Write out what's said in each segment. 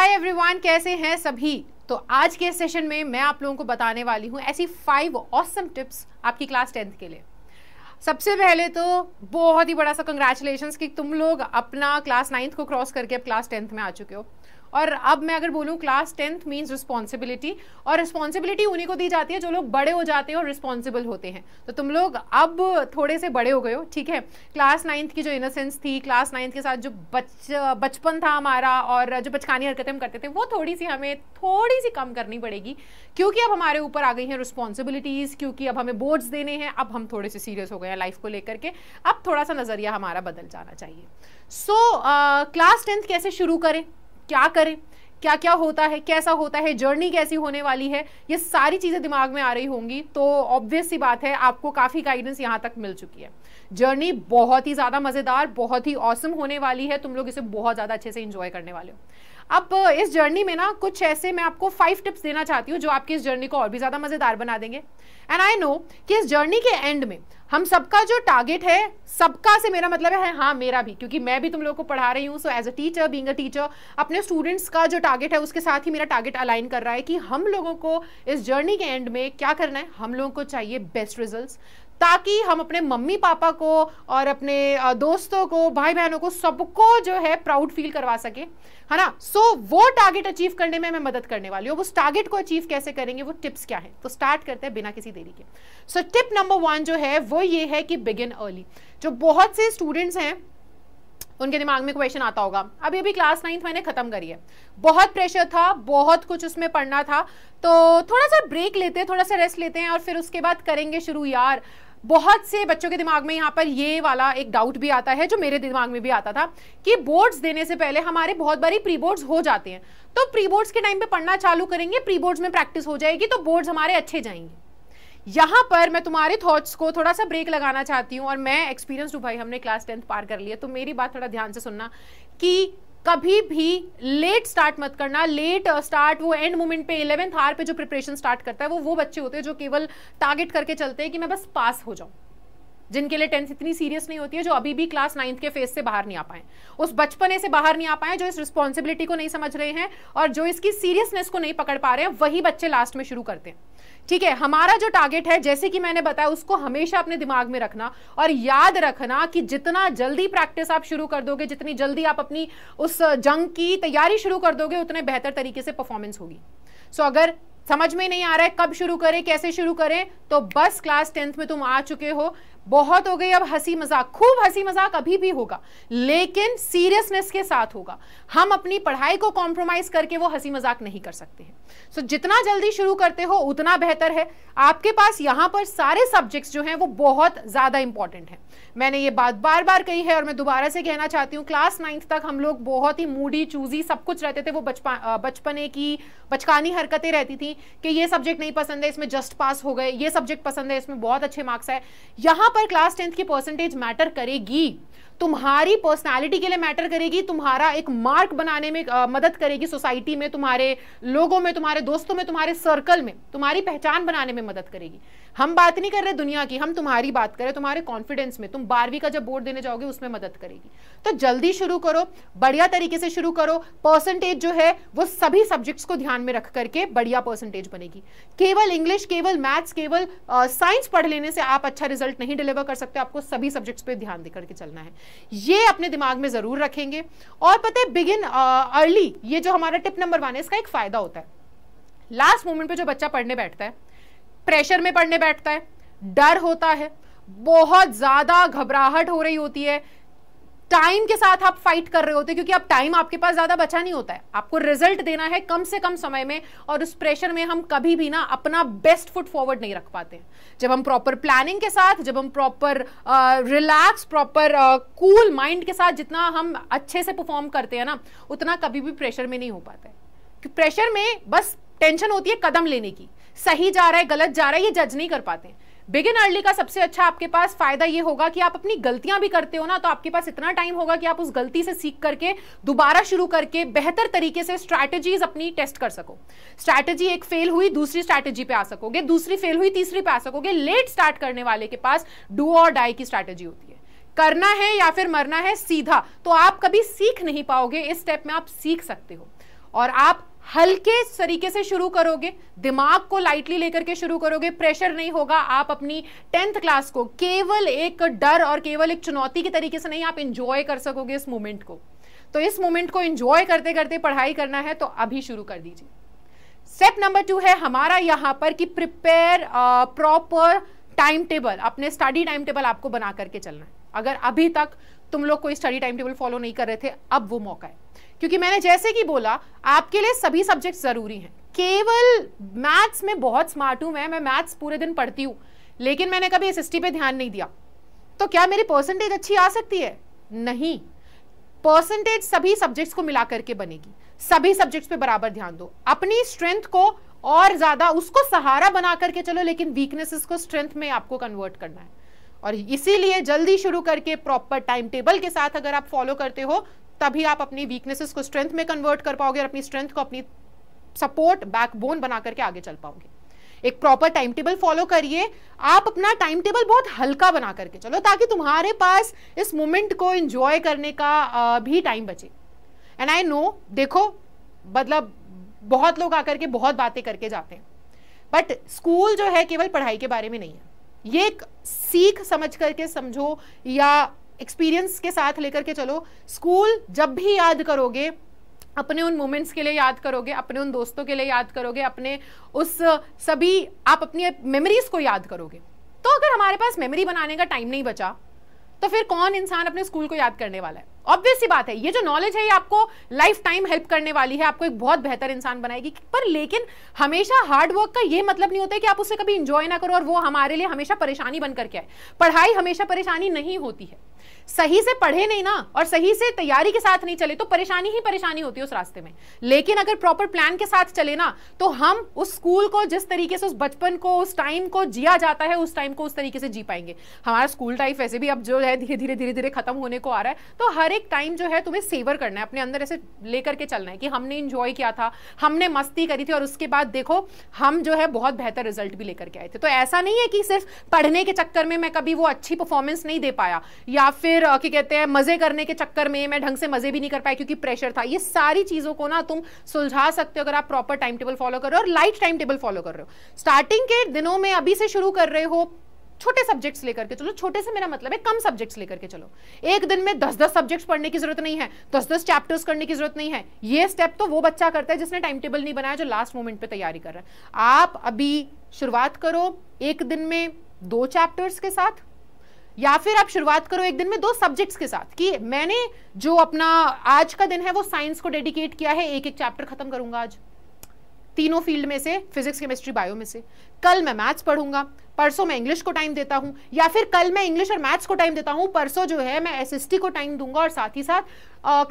hi everyone कैसे हैं सभी तो आज के सेशन में मैं आप लोगों को बताने वाली हूँ ऐसी फाइव ऑसम टिप्स आपकी क्लास टेंथ के लिए सबसे पहले तो बहुत ही बड़ा सा कंग्रेचुलेशन कि तुम लोग अपना क्लास नाइन्थ को क्रॉस करके अब क्लास टेंथ में आ चुके हो और अब मैं अगर बोलूँ क्लास टेंथ मीन्स रिस्पॉन्सिबिलिटी और रिस्पॉन्सिबिलिटी उन्हीं को दी जाती है जो लोग बड़े हो जाते हैं और रिस्पॉन्सिबल होते हैं तो तुम लोग अब थोड़े से बड़े हो गए हो ठीक है क्लास नाइन्थ की जो इनोसेंस थी क्लास नाइन्थ के साथ जो बच बचपन था हमारा और जो बचकानी हरकतें हम करते थे वो थोड़ी सी हमें थोड़ी सी कम करनी पड़ेगी क्योंकि अब हमारे ऊपर आ गई हैं रिस्पॉन्सिबिलिटीज़ क्योंकि अब हमें बोर्ड्स देने हैं अब हम थोड़े से सीरियस हो गए हैं लाइफ को लेकर के अब थोड़ा सा नज़रिया हमारा बदल जाना चाहिए सो क्लास टेंथ कैसे शुरू करें क्या करें क्या क्या होता है कैसा होता है जर्नी कैसी होने वाली है ये सारी चीज़ें दिमाग में आ रही होंगी तो ऑब्वियस सी बात है आपको काफ़ी गाइडेंस यहाँ तक मिल चुकी है जर्नी बहुत ही ज़्यादा मज़ेदार बहुत ही औसम होने वाली है तुम लोग इसे बहुत ज़्यादा अच्छे से इंजॉय करने वाले हो अब इस जर्नी में ना कुछ ऐसे मैं आपको फाइव टिप्स देना चाहती हूँ जो आपकी इस जर्नी को और भी ज़्यादा मज़ेदार बना देंगे एंड आई नो कि इस जर्नी के एंड में हम सबका जो टारगेट है सबका से मेरा मतलब है हाँ मेरा भी क्योंकि मैं भी तुम लोगों को पढ़ा रही हूँ so as a teacher being a teacher अपने स्टूडेंट्स का जो टारगेट है उसके साथ ही मेरा टारगेट अलाइन कर रहा है कि हम लोगों को इस जर्नी के एंड में क्या करना है हम लोगों को चाहिए बेस्ट रिजल्ट ताकि हम अपने मम्मी पापा को और अपने दोस्तों को भाई बहनों को सबको जो है प्राउड फील करवा सके है ना सो so, वो टारगेट अचीव करने में मैं मदद करने वाली हूँ उस टारगेट को अचीव कैसे करेंगे वो टिप्स क्या है तो स्टार्ट करते हैं बिना किसी देरी के सो टिप नंबर वन जो है वो ये है कि बिगिन अर्ली जो बहुत से स्टूडेंट्स हैं उनके दिमाग में क्वेश्चन आता होगा अभी अभी क्लास नाइन्थ मैंने खत्म करी है बहुत प्रेशर था बहुत कुछ उसमें पढ़ना था तो थोड़ा सा ब्रेक लेते हैं थोड़ा सा रेस्ट लेते हैं और फिर उसके बाद करेंगे शुरू यार बहुत से बच्चों के दिमाग में यहाँ पर ये वाला एक डाउट भी आता है जो मेरे दिमाग में भी आता था कि बोर्ड्स देने से पहले हमारे बहुत बारी प्री बोर्ड्स हो जाते हैं तो प्री बोर्ड्स के टाइम पे पढ़ना चालू करेंगे प्री बोर्ड्स में प्रैक्टिस हो जाएगी तो बोर्ड्स हमारे अच्छे जाएंगे यहाँ पर मैं तुम्हारे थॉट्स को थोड़ा सा ब्रेक लगाना चाहती हूँ और मैं एक्सपीरियंस हूँ भाई हमने क्लास टेंथ पार कर लिया तो मेरी बात थोड़ा ध्यान से सुनना कि कभी भी लेट स्टार्ट मत करना लेट स्टार्ट uh, वो एंड मोमेंट पे इलेवेंथ हार पे जो प्रिपरेशन स्टार्ट करता है वो वो बच्चे होते हैं जो केवल टारगेट करके चलते हैं कि मैं बस पास हो जाऊं जिनके लिए टेंथ इतनी सीरियस नहीं होती है जो अभी भी क्लास नाइन्थ के फेज से बाहर नहीं आ पाए उस बचपने से बाहर नहीं आ पाए जो इस रिस्पॉन्सिबिलिटी को नहीं समझ रहे हैं और जो इसकी सीरियसनेस को नहीं पकड़ पा रहे हैं वही बच्चे लास्ट में शुरू करते हैं ठीक है हमारा जो टारगेट है जैसे कि मैंने बताया उसको हमेशा अपने दिमाग में रखना और याद रखना कि जितना जल्दी प्रैक्टिस आप शुरू कर दोगे जितनी जल्दी आप अपनी उस जंग की तैयारी शुरू कर दोगे उतने बेहतर तरीके से परफॉर्मेंस होगी सो अगर समझ में नहीं आ रहा है कब शुरू करें कैसे शुरू करें तो बस क्लास टेंथ में तुम आ चुके हो बहुत हो गई अब हंसी मजाक खूब हंसी मजाक अभी भी होगा लेकिन सीरियसनेस के साथ होगा हम अपनी पढ़ाई को कॉम्प्रोमाइज करके वो हंसी मजाक नहीं कर सकते हैं सो so, जितना जल्दी शुरू करते हो उतना बेहतर है आपके पास यहां पर सारे सब्जेक्ट्स जो हैं वो बहुत ज़्यादा इंपॉर्टेंट हैं मैंने ये बात बार बार कही है और मैं दोबारा से कहना चाहती हूँ क्लास नाइन्थ तक हम लोग बहुत ही मूडी चूजी सब कुछ रहते थे वो बचपा बचपने की बचकानी हरकतें रहती थी कि ये सब्जेक्ट नहीं पसंद है इसमें जस्ट पास हो गए ये सब्जेक्ट पसंद है इसमें बहुत अच्छे मार्क्स आए यहाँ पर क्लास टेंथ की परसेंटेज मैटर करेगी तुम्हारी पर्सनालिटी के लिए मैटर करेगी तुम्हारा एक मार्क बनाने में आ, मदद करेगी सोसाइटी में तुम्हारे लोगों में तुम्हारे दोस्तों में तुम्हारे सर्कल में तुम्हारी पहचान बनाने में मदद करेगी हम बात नहीं कर रहे दुनिया की हम तुम्हारी बात करें तुम्हारे कॉन्फिडेंस में तुम बारहवीं का जब बोर्ड देने जाओगे उसमें मदद करेगी तो जल्दी शुरू करो बढ़िया तरीके से शुरू करो परसेंटेज जो है वो सभी सब्जेक्ट्स को ध्यान में रख करके बढ़िया परसेंटेज बनेगी केवल इंग्लिश केवल मैथ्स केवल साइंस पढ़ लेने से आप अच्छा रिजल्ट नहीं डिलीवर कर सकते आपको सभी सब्जेक्ट्स पर ध्यान देकर के चलना है ये अपने दिमाग में ज़रूर रखेंगे और पता है बिगिन अर्ली uh, ये जो हमारा टिप नंबर वन है इसका एक फ़ायदा होता है लास्ट मोमेंट पे जो बच्चा पढ़ने बैठता है प्रेशर में पढ़ने बैठता है डर होता है बहुत ज़्यादा घबराहट हो रही होती है टाइम के साथ आप फाइट कर रहे होते क्योंकि अब टाइम आपके पास ज़्यादा बचा नहीं होता है आपको रिजल्ट देना है कम से कम समय में और उस प्रेशर में हम कभी भी ना अपना बेस्ट फुट फॉरवर्ड नहीं रख पाते जब हम प्रॉपर प्लानिंग के साथ जब हम proper relax proper cool mind के साथ जितना हम अच्छे से परफॉर्म करते हैं ना उतना कभी भी प्रेशर में नहीं हो पाता है प्रेशर में बस टेंशन होती है कदम लेने की सही जा रहा है गलत जा रहा है ये जज नहीं कर पाते बिगिन अर्ली का सबसे अच्छा आपके पास फायदा ये होगा कि आप अपनी गलतियां भी करते हो ना तो आपके पास इतना टाइम होगा कि आप उस गलती से सीख करके दोबारा शुरू करके बेहतर तरीके से स्ट्रैटेजीज अपनी टेस्ट कर सको स्ट्रैटेजी एक फेल हुई दूसरी स्ट्रैटेजी पे आ सकोगे दूसरी फेल हुई तीसरी पे आ सकोगे लेट स्टार्ट करने वाले के पास डू और डाई की स्ट्रैटेजी होती है करना है या फिर मरना है सीधा तो आप कभी सीख नहीं पाओगे इस स्टेप में आप सीख सकते हो और आप हल्के तरीके से शुरू करोगे दिमाग को लाइटली लेकर के शुरू करोगे प्रेशर नहीं होगा आप अपनी टेंथ क्लास को केवल एक डर और केवल एक चुनौती के तरीके से नहीं आप इंजॉय कर सकोगे इस मोमेंट को तो इस मोमेंट को इंजॉय करते करते पढ़ाई करना है तो अभी शुरू कर दीजिए स्टेप नंबर टू है हमारा यहां पर कि प्रिपेयर प्रॉपर टाइम टेबल अपने स्टडी टाइम टेबल आपको बना करके चलना है अगर अभी तक तुम लोग कोई स्टडी टाइम टेबल फॉलो नहीं कर रहे थे अब वो मौका है क्योंकि मैंने जैसे कि बोला आपके लिए सभी सब्जेक्ट ज़रूरी हैं केवल मैथ्स में बहुत स्मार्ट हूं मैं मैं मैथ्स पूरे दिन पढ़ती हूं लेकिन मैंने कभी एस एस पे ध्यान नहीं दिया तो क्या मेरी परसेंटेज अच्छी आ सकती है नहीं परसेंटेज सभी सब्जेक्ट्स को मिला करके बनेगी सभी सब्जेक्ट्स पे बराबर ध्यान दो अपनी स्ट्रेंथ को और ज़्यादा उसको सहारा बना करके चलो लेकिन वीकनेसेस को स्ट्रेंथ में आपको कन्वर्ट करना है और इसीलिए जल्दी शुरू करके प्रॉपर टाइम टेबल के साथ अगर आप फॉलो करते हो तभी आप अपनी वीकनेसेस को स्ट्रेंथ में कन्वर्ट कर पाओगे और अपनी स्ट्रेंथ को अपनी सपोर्ट बैकबोन बना करके आगे चल पाओगे एक प्रॉपर टाइम टेबल फॉलो करिए आप अपना टाइम टेबल बहुत हल्का बना करके चलो ताकि तुम्हारे पास इस मोमेंट को एंजॉय करने का भी टाइम बचे एंड आई नो देखो मतलब बहुत लोग आकर के बहुत बातें करके जाते हैं बट स्कूल जो है केवल पढ़ाई के बारे में नहीं है ये एक सीख समझ करके समझो या एक्सपीरियंस के साथ लेकर के चलो स्कूल जब भी याद करोगे अपने उन मोमेंट्स के लिए याद करोगे अपने उन दोस्तों के लिए याद करोगे अपने उस सभी आप अपनी मेमोरीज को याद करोगे तो अगर हमारे पास मेमोरी बनाने का टाइम नहीं बचा तो फिर कौन इंसान अपने स्कूल को याद करने वाला है ऑब्वियस ही बात है ये जो नॉलेज है ये आपको लाइफ टाइम हेल्प करने वाली है आपको एक बहुत बेहतर इंसान बनाएगी पर लेकिन हमेशा हार्ड वर्क का ये मतलब नहीं होता है कि आप उसे कभी इंजॉय ना करो और वो हमारे लिए हमेशा परेशानी बनकर के आए पढ़ाई हमेशा परेशानी नहीं होती है सही से पढ़े नहीं ना और सही से तैयारी के साथ नहीं चले तो परेशानी ही परेशानी होती है उस रास्ते में लेकिन अगर प्रॉपर प्लान के साथ चले ना तो हम उस स्कूल को जिस तरीके से उस बचपन को उस टाइम को जिया जाता है उस टाइम को उस तरीके से जी पाएंगे हमारा स्कूल लाइफ वैसे भी अब जो है धीरे धीरे धीरे धीरे खत्म होने को आ रहा है तो हर एक टाइम जो है तुम्हें सेवर करना है अपने अंदर ऐसे लेकर के चलना है कि हमने इंजॉय किया था हमने मस्ती करी थी और उसके बाद देखो हम जो है बहुत बेहतर रिजल्ट भी लेकर के आए थे तो ऐसा नहीं है कि सिर्फ पढ़ने के चक्कर में मैं कभी वो अच्छी परफॉर्मेंस नहीं दे पाया या फिर फिर क्या कहते हैं मज़े करने के चक्कर में मैं ढंग से मज़े भी नहीं कर पाया क्योंकि प्रेशर था ये सारी चीज़ों को ना तुम सुलझा सकते हो अगर आप प्रॉपर टाइम टेबल फॉलो कर रहे हो और लाइट टाइम टेबल फॉलो कर रहे हो स्टार्टिंग के दिनों में अभी से शुरू कर रहे हो छोटे सब्जेक्ट्स लेकर के चलो छोटे से मेरा मतलब है कम सब्जेक्ट्स लेकर के चलो एक दिन में दस दस सब्जेक्ट्स पढ़ने की जरूरत नहीं है दस दस चैप्टर्स करने की जरूरत नहीं है ये स्टेप तो वो बच्चा करता है जिसने टाइम टेबल नहीं बनाया जो लास्ट मोमेंट पे तैयारी कर रहा है आप अभी शुरुआत करो एक दिन में दो चैप्टर्स के साथ या फिर आप शुरुआत करो एक दिन में दो सब्जेक्ट्स के साथ कि मैंने जो अपना आज का दिन है वो साइंस को डेडिकेट किया है एक एक चैप्टर खत्म करूंगा आज तीनों फील्ड में से फिजिक्स केमिस्ट्री बायो में से कल मैं मैथ्स पढ़ूंगा परसों मैं इंग्लिश को टाइम देता हूँ या फिर कल मैं इंग्लिश और मैथ्स को टाइम देता हूँ परसों जो है मैं एस को टाइम दूंगा और साथ ही साथ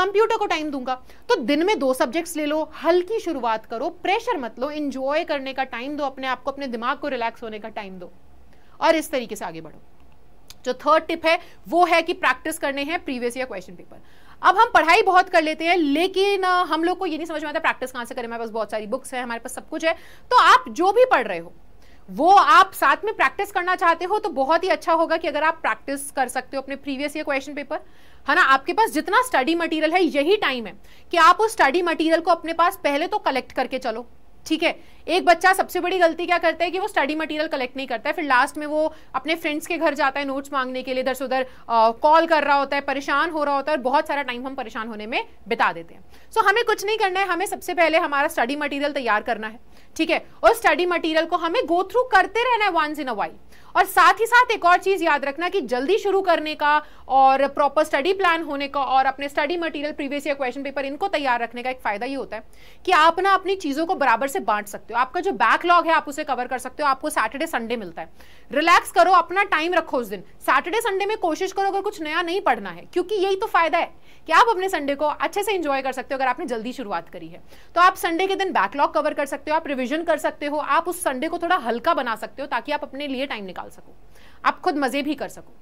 कंप्यूटर को टाइम दूंगा तो दिन में दो सब्जेक्ट्स ले लो हल्की शुरुआत करो प्रेशर मत लो इंजॉय करने का टाइम दो अपने आप को अपने दिमाग को रिलैक्स होने का टाइम दो और इस तरीके से आगे बढ़ो जो थर्ड टिप है वो है कि प्रैक्टिस करने हैं प्रीवियस ईयर क्वेश्चन पेपर अब हम पढ़ाई बहुत कर लेते हैं लेकिन हम लोग को ये नहीं समझ में आता प्रैक्टिस कहाँ से करें हमारे पास बहुत सारी बुक्स हैं हमारे पास सब कुछ है तो आप जो भी पढ़ रहे हो वो आप साथ में प्रैक्टिस करना चाहते हो तो बहुत ही अच्छा होगा कि अगर आप प्रैक्टिस कर सकते हो अपने प्रीवियस ईयर क्वेश्चन पेपर है ना आपके पास जितना स्टडी मटेरियल है यही टाइम है कि आप उस स्टडी मटेरियल को अपने पास पहले तो कलेक्ट करके चलो ठीक है एक बच्चा सबसे बड़ी गलती क्या करता है कि वो स्टडी मटेरियल कलेक्ट नहीं करता है फिर लास्ट में वो अपने फ्रेंड्स के घर जाता है नोट्स मांगने के लिए इधर से उधर कॉल कर रहा होता है परेशान हो रहा होता है और बहुत सारा टाइम हम परेशान होने में बिता देते हैं सो so, हमें कुछ नहीं करना है हमें सबसे पहले हमारा स्टडी मटीरियल तैयार करना है ठीक है और स्टडी मटीरियल को हमें गो थ्रू करते रहना है वंस इन अ वाइल और साथ ही साथ एक और चीज़ याद रखना कि जल्दी शुरू करने का और प्रॉपर स्टडी प्लान होने का और अपने study material previous year question paper इनको तैयार रखने का एक फ़ायदा ये होता है कि आप ना अपनी चीज़ों को बराबर से बांट सकते हो आपका जो बैकलॉग है आप उसे कवर कर सकते हो आपको सैटरडे संडे मिलता है रिलैक्स करो अपना टाइम रखो उस दिन सैटरडे संडे में कोशिश करो अगर कुछ नया नहीं पढ़ना है क्योंकि यही तो फायदा है कि आप अपने संडे को अच्छे से इंजॉय कर सकते हो अगर आपने जल्दी शुरुआत करी है तो आप संडे के दिन बैकलॉग कवर कर सकते हो आप रिविजन कर सकते हो आप उस संडे को थोड़ा हल्का बना सकते हो ताकि आप अपने लिए टाइम निकाल डाल सको आप खुद मजे भी कर सको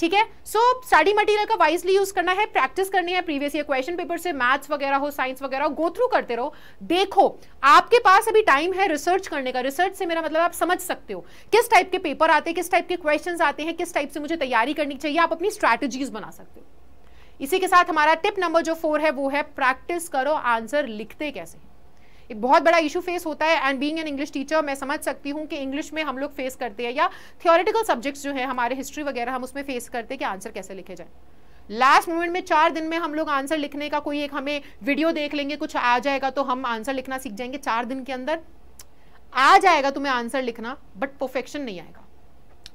ठीक है सो स्टडी मटेरियल का वाइजली यूज करना है प्रैक्टिस करनी है प्रीवियस ईयर क्वेश्चन पेपर से मैथ्स वगैरह हो साइंस वगैरह हो गो थ्रू करते रहो देखो आपके पास अभी टाइम है रिसर्च करने का रिसर्च से मेरा मतलब आप समझ सकते हो किस टाइप के पेपर आते हैं किस टाइप के क्वेश्चन आते हैं किस टाइप से मुझे तैयारी करनी चाहिए आप अपनी स्ट्रैटेजीज बना सकते हो इसी के साथ हमारा टिप नंबर जो फोर है वो है प्रैक्टिस करो आंसर लिखते कैसे एक बहुत बड़ा इशू फेस होता है and being an English teacher मैं समझ सकती हूँ कि इंग्लिश में हम लोग फेस करते हैं या थियोरिटिकल सब्जेक्ट्स जो है हमारे हिस्ट्री वगैरह हम उसमें फेस करते हैं कि आंसर कैसे लिखे जाए लास्ट मोमेंट में चार दिन में हम लोग आंसर लिखने का कोई एक हमें वीडियो देख लेंगे कुछ आ जाएगा तो हम आंसर लिखना सीख जाएंगे चार दिन के अंदर आ जाएगा तुम्हें आंसर लिखना बट परफेक्शन नहीं आएगा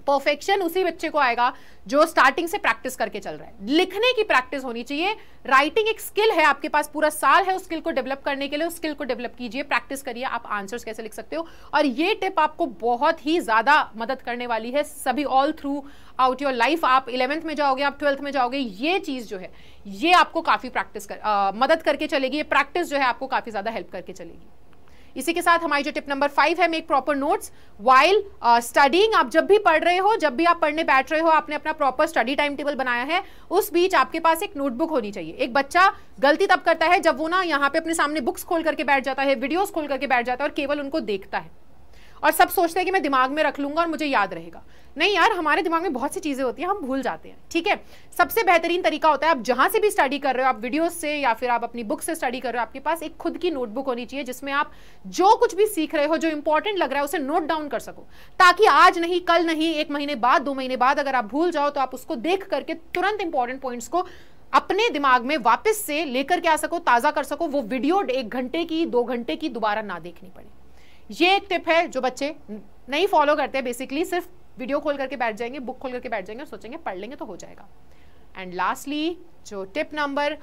परफेक्शन उसी बच्चे को आएगा जो स्टार्टिंग से प्रैक्टिस करके चल रहा है लिखने की प्रैक्टिस होनी चाहिए राइटिंग एक स्किल है आपके पास पूरा साल है उस स्किल को डेवलप करने के लिए उस स्किल को डेवलप कीजिए प्रैक्टिस करिए आप आंसर्स कैसे लिख सकते हो और ये टिप आपको बहुत ही ज़्यादा मदद करने वाली है सभी all throughout your life आप इलेवेंथ में जाओगे आप ट्वेल्थ में जाओगे ये चीज़ जो है ये आपको काफ़ी प्रैक्टिस कर मदद करके चलेगी ये प्रैक्टिस जो है आपको काफ़ी ज़्यादा हेल्प करके चलेगी इसी के साथ हमारी जो टिप नंबर फाइव है make proper notes while studying आप जब भी पढ़ रहे हो जब भी आप पढ़ने बैठ रहे हो आपने अपना प्रॉपर स्टडी टाइम टेबल बनाया है उस बीच आपके पास एक नोटबुक होनी चाहिए एक बच्चा गलती तब करता है जब वो ना यहाँ पे अपने सामने बुक्स खोल करके बैठ जाता है वीडियोस खोल करके बैठ जाता है और केवल उनको देखता है और सब सोचते हैं कि मैं दिमाग में रख लूंगा और मुझे याद रहेगा नहीं यार हमारे दिमाग में बहुत सी चीज़ें होती हैं हम भूल जाते हैं ठीक है सबसे बेहतरीन तरीका होता है आप जहाँ से भी स्टडी कर रहे हो आप वीडियोस से या फिर आप अपनी बुक से स्टडी कर रहे हो आपके पास एक खुद की नोटबुक होनी चाहिए जिसमें आप जो कुछ भी सीख रहे हो जो इंपॉर्टेंट लग रहा है उसे नोट डाउन कर सको ताकि आज नहीं कल नहीं एक महीने बाद दो महीने बाद अगर आप भूल जाओ तो आप उसको देख करके तुरंत इंपॉर्टेंट पॉइंट्स को अपने दिमाग में वापस से लेकर के आ सको ताज़ा कर सको वो वीडियो एक घंटे की दो घंटे की दोबारा ना देखनी पड़े ये एक टिप है जो बच्चे नहीं फॉलो करते बेसिकली सिर्फ वीडियो खोल करके बैठ जाएंगे बुक खोल करके बैठ जाएंगे और सोचेंगे पढ़ लेंगे तो हो जाएगा एंड लास्टली जो टिप नंबर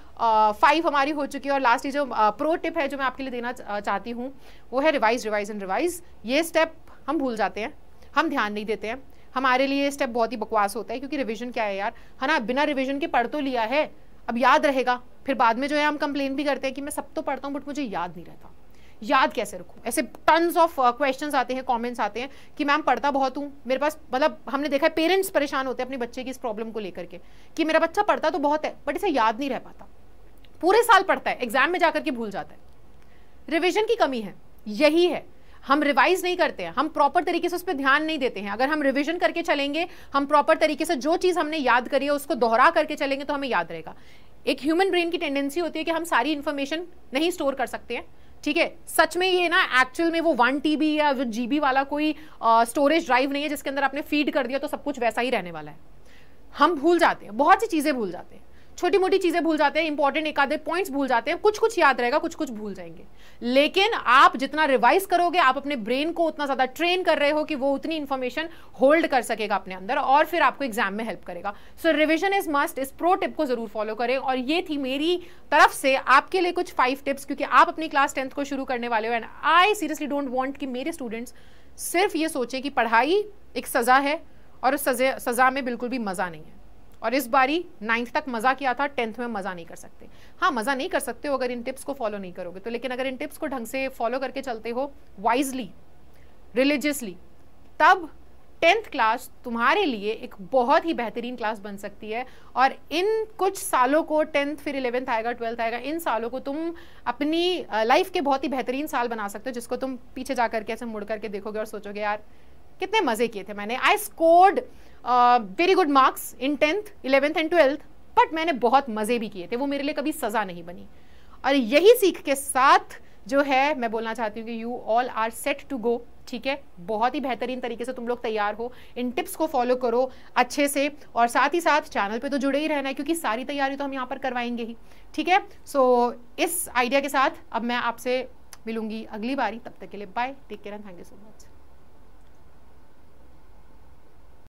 फाइव हमारी हो चुकी है और लास्टली जो प्रो uh, टिप है जो मैं आपके लिए देना uh, चाहती हूँ वो है रिवाइज रिवाइज एंड रिवाइज ये स्टेप हम भूल जाते हैं हम ध्यान नहीं देते हैं हमारे लिए ये स्टेप बहुत ही बकवास होता है क्योंकि रिविजन क्या है यार है ना बिना रिविजन के पढ़ तो लिया है अब याद रहेगा फिर बाद में जो है हम कंप्लेन भी करते हैं कि मैं सब तो पढ़ता हूँ बट मुझे याद नहीं रहता याद कैसे रखूँ ऐसे टन्स ऑफ क्वेश्चंस आते हैं कमेंट्स आते हैं कि मैम पढ़ता बहुत हूँ मेरे पास मतलब हमने देखा है पेरेंट्स परेशान होते हैं अपने बच्चे की इस प्रॉब्लम को लेकर के कि मेरा बच्चा पढ़ता तो बहुत है बट इसे याद नहीं रह पाता पूरे साल पढ़ता है एग्जाम में जाकर के भूल जाता है रिविजन की कमी है यही है हम रिवाइज नहीं करते हैं हम प्रॉपर तरीके से उस पर ध्यान नहीं देते हैं अगर हम रिविजन करके चलेंगे हम प्रॉपर तरीके से जो चीज़ हमने याद करी है उसको दोहरा करके चलेंगे तो हमें याद रहेगा एक ह्यूमन ब्रेन की टेंडेंसी होती है कि हम सारी इन्फॉर्मेशन नहीं स्टोर कर सकते हैं ठीक है सच में ये ना एक्चुअल में वो वन टीबी या जो जीबी वाला कोई स्टोरेज ड्राइव नहीं है जिसके अंदर आपने फीड कर दिया तो सब कुछ वैसा ही रहने वाला है हम भूल जाते हैं बहुत सी चीज़ें भूल जाते हैं छोटी मोटी चीज़ें भूल जाते हैं इंपॉर्टेंट एक आधे पॉइंट्स भूल जाते हैं कुछ कुछ याद रहेगा कुछ कुछ भूल जाएंगे लेकिन आप जितना रिवाइज करोगे आप अपने ब्रेन को उतना ज़्यादा ट्रेन कर रहे हो कि वो उतनी इन्फॉर्मेशन होल्ड कर सकेगा अपने अंदर और फिर आपको एग्जाम में हेल्प करेगा सो रिविजन इज मस्ट इस प्रो टिप को ज़रूर फॉलो करें और ये थी मेरी तरफ से आपके लिए कुछ फाइव टिप्स क्योंकि आप अपनी क्लास टेंथ को शुरू करने वाले हो and I seriously don't want कि मेरे स्टूडेंट्स सिर्फ ये सोचें कि पढ़ाई एक सज़ा है और उस सज़े सज़ा में बिल्कुल भी मज़ा नहीं है और इस बारी नाइन्थ तक मज़ा किया था टेंथ में मज़ा नहीं कर सकते हाँ मज़ा नहीं कर सकते हो अगर इन टिप्स को फॉलो नहीं करोगे तो लेकिन अगर इन टिप्स को ढंग से फॉलो करके चलते हो वाइजली रिलीजियसली तब टेंथ क्लास तुम्हारे लिए एक बहुत ही बेहतरीन क्लास बन सकती है और इन कुछ सालों को टेंथ फिर इलेवेंथ आएगा ट्वेल्थ आएगा इन सालों को तुम अपनी लाइफ के बहुत ही बेहतरीन साल बना सकते हो जिसको तुम पीछे जा करके ऐसे मुड़ करके देखोगे और सोचोगे यार कितने मज़े किए थे मैंने I scored very good marks in tenth eleventh and twelfth but मैंने बहुत मज़े भी किए थे वो मेरे लिए कभी सज़ा नहीं बनी और यही सीख के साथ जो है मैं बोलना चाहती हूँ कि you all are set to go ठीक है बहुत ही बेहतरीन तरीके से तुम लोग तैयार हो इन टिप्स को फॉलो करो अच्छे से और साथ ही साथ चैनल पे तो जुड़े ही रहना है क्योंकि सारी तैयारी तो हम यहाँ पर करवाएंगे ही ठीक है सो so, इस आइडिया के साथ अब मैं आपसे मिलूंगी अगली बारी तब तक के लिए bye take care and thank you so much